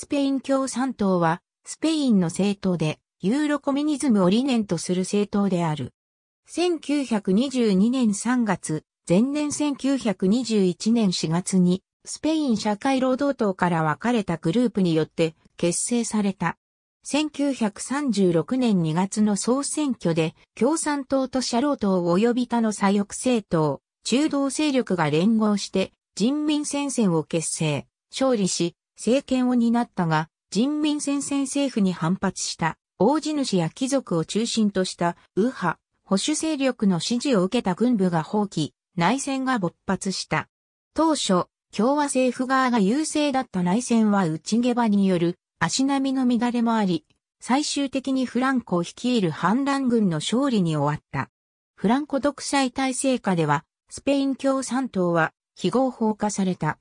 スペイン共産党は、スペインの政党で、ユーロコミュニズムを理念とする政党である。1922年3月、前年1921年4月に、スペイン社会労働党から分かれたグループによって結成された。1936年2月の総選挙で共産党と社労党及び他の左翼政党、中道勢力が連合して人民戦線を結成、勝利し、政権を担ったが、人民戦線政府に反発した大地主や貴族を中心とした右派、保守勢力の支持を受けた軍部が放棄、内戦が勃発した。当初、共和政府側が優勢だった内戦は内下場による足並みの乱れもあり、最終的にフランコを率いる反乱軍の勝利に終わった。フランコ独裁体制下では、スペイン共産党は非合法化された。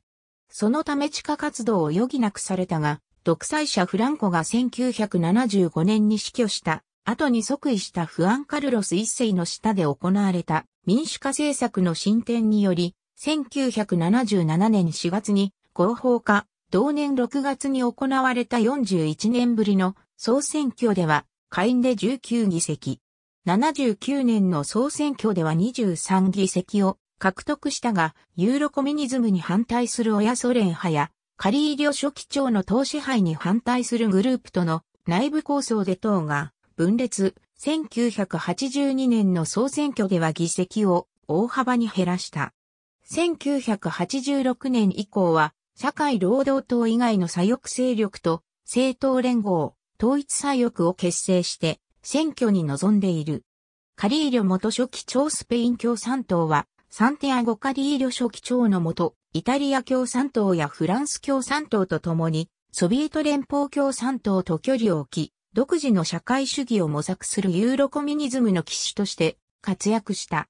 そのため地下活動を余儀なくされたが、独裁者フランコが1975年に死去した後に即位したフアン・カルロス一世の下で行われた民主化政策の進展により、1977年4月に合法化、同年6月に行われた41年ぶりの総選挙では、下院で19議席。79年の総選挙では23議席を獲得したが、ユーロコミュニズムに反対する親ソ連派や、カリーョ初期長の党支配に反対するグループとの内部構想で党が分裂、1982年の総選挙では議席を大幅に減らした。1986年以降は、社会労働党以外の左翼勢力と政党連合、統一左翼を結成して選挙に臨んでいる。カリーリョ元初期長スペイン共産党はサンティアゴ・カリーリョ書記長のもと、イタリア共産党やフランス共産党と共に、ソビエト連邦共産党と距離を置き、独自の社会主義を模索するユーロコミュニズムの騎士として活躍した。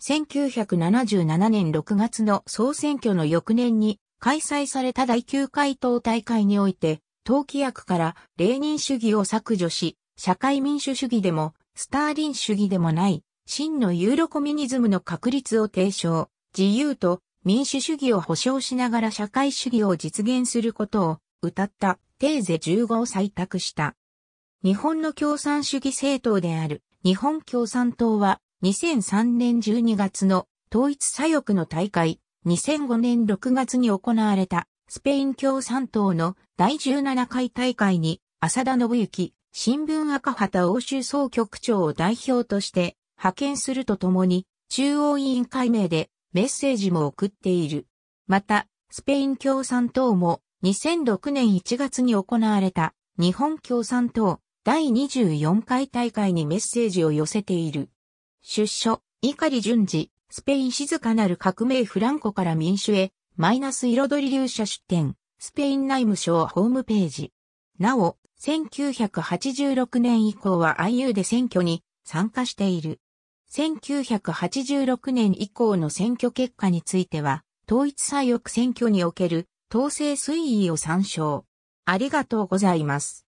1977年6月の総選挙の翌年に開催された第9回党大会において、党規約からレーニン主義を削除し、社会民主主義でもスターリン主義でもない真のユーロコミュニズムの確立を提唱、自由と民主主義を保障しながら社会主義を実現することを歌ったテーゼ15を採択した。日本の共産主義政党である日本共産党は2003年12月の統一左翼の大会2005年6月に行われたスペイン共産党の第17回大会に浅田信之新聞赤旗欧州総局長を代表として派遣するとともに、中央委員会名でメッセージも送っている。また、スペイン共産党も2006年1月に行われた日本共産党第24回大会にメッセージを寄せている。出所、碇淳二、スペイン静かなる革命フランコから民主へ、マイナス彩り流者出展、スペイン内務省ホームページ。なお、1986年以降は IU で選挙に参加している。1986年以降の選挙結果については、統一左翼選挙における統制推移を参照。ありがとうございます。